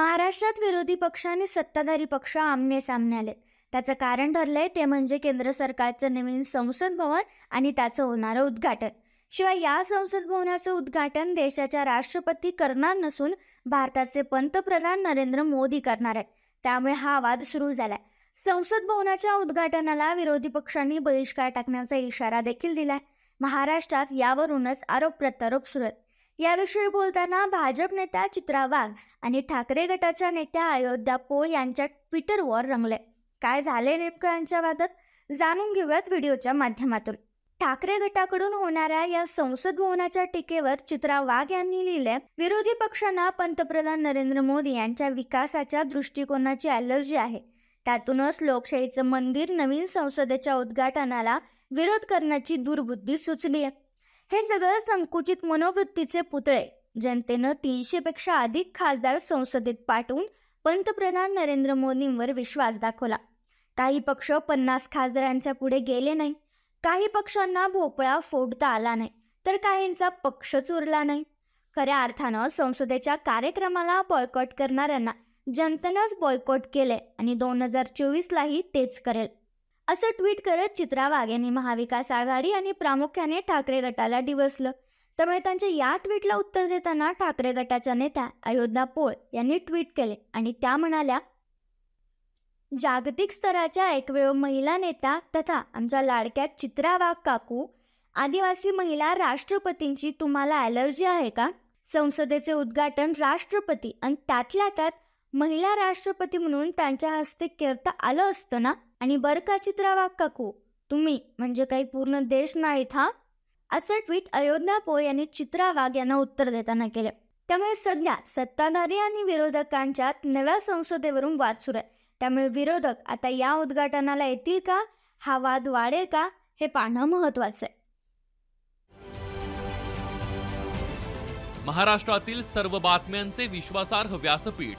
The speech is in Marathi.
महाराष्ट्रात विरोधी पक्ष आणि सत्ताधारी पक्ष आमने सामने आलेत त्याचं कारण ठरलंय ते म्हणजे केंद्र सरकारचं नवीन संसद भवन आणि त्याचं होणारं उद्घाटन शिवाय या संसद भवनाचं उद्घाटन देशाच्या राष्ट्रपती करणार नसून भारताचे पंतप्रधान नरेंद्र मोदी करणार आहेत त्यामुळे हा वाद सुरू झालाय संसद भवनाच्या उद्घाटनाला विरोधी पक्षांनी बहिष्कार टाकण्याचा इशारा देखील दिलाय महाराष्ट्रात यावरूनच आरोप प्रत्यारोप सुरू आहेत याविषयी बोलताना भाजप नेत्या चित्रा वाघ आणि ठाकरे गटाच्या नेत्या अयोध्या पोळ यांच्या ट्विटरवर रंगले काय झाले नेमकं यांच्या वादात जाणून घेऊयात व्हिडिओच्या माध्यमातून ठाकरे गटाकडून होणाऱ्या या संसद भवनाच्या टीकेवर चित्रा वाघ यांनी लिहिले विरोधी पक्षांना पंतप्रधान नरेंद्र मोदी यांच्या विकासाच्या दृष्टिकोनाची अलर्जी आहे त्यातूनच लोकशाहीचं मंदिर नवीन संसदेच्या उद्घाटनाला विरोध करण्याची दुर्बुद्धी सुचली आहे हे सगळं संकुचित मनोवृत्तीचे पुतळे जनतेनं तीनशेपेक्षा अधिक खासदार संसदेत पाठवून पंतप्रधान नरेंद्र मोदींवर विश्वास दाखवला काही पक्ष पन्नास खासदारांच्या पुढे गेले नाही काही पक्षांना भोपळा फोडता आला नाही तर काहींचा पक्ष चोरला नाही खऱ्या अर्थानं संसदेच्या कार्यक्रमाला बॉयकॉट करणाऱ्यांना जनतेनंच बॉयकॉट केले आणि दोन हजार चोवीसलाही तेच करेल असं ट्विट करत चित्रा यांनी महाविकास आघाडी आणि प्रामुख्याने ठाकरे गटाला डिवसलं त्यामुळे त्यांच्या या ट्विटला उत्तर देताना ठाकरे गटाच्या नेत्या अयोध्या पोळ यांनी ट्विट केले आणि त्या म्हणाल्या जागतिक स्तराच्या एकमेव महिला नेत्या तथा आमच्या लाडक्या चित्रा वाघ काकू आदिवासी महिला राष्ट्रपतींची तुम्हाला ॲलर्जी आहे का संसदेचे उद्घाटन राष्ट्रपती आणि त्यातल्या त्यात महिला राष्ट्रपती म्हणून त्यांच्या हस्ते करता आलं असतं ना आणि बर का चित्रा काकू तुम्ही म्हणजे काही पूर्ण देश नाही था असं ट्विट अयोध्या पोळ यांनी चित्रा वाघ यांना उत्तर देताना केलं त्यामुळे सध्या सत्ताधारी आणि विरोधकांच्यात नव्या संसदेवरून वाद सुरू आहे त्यामुळे विरोधक आता या उद्घाटनाला येतील का हा वाद वाढेल का हे पाहणं महत्वाचं आहे महाराष्ट्रातील सर्व बातम्यांचे विश्वासार्ह व्यासपीठ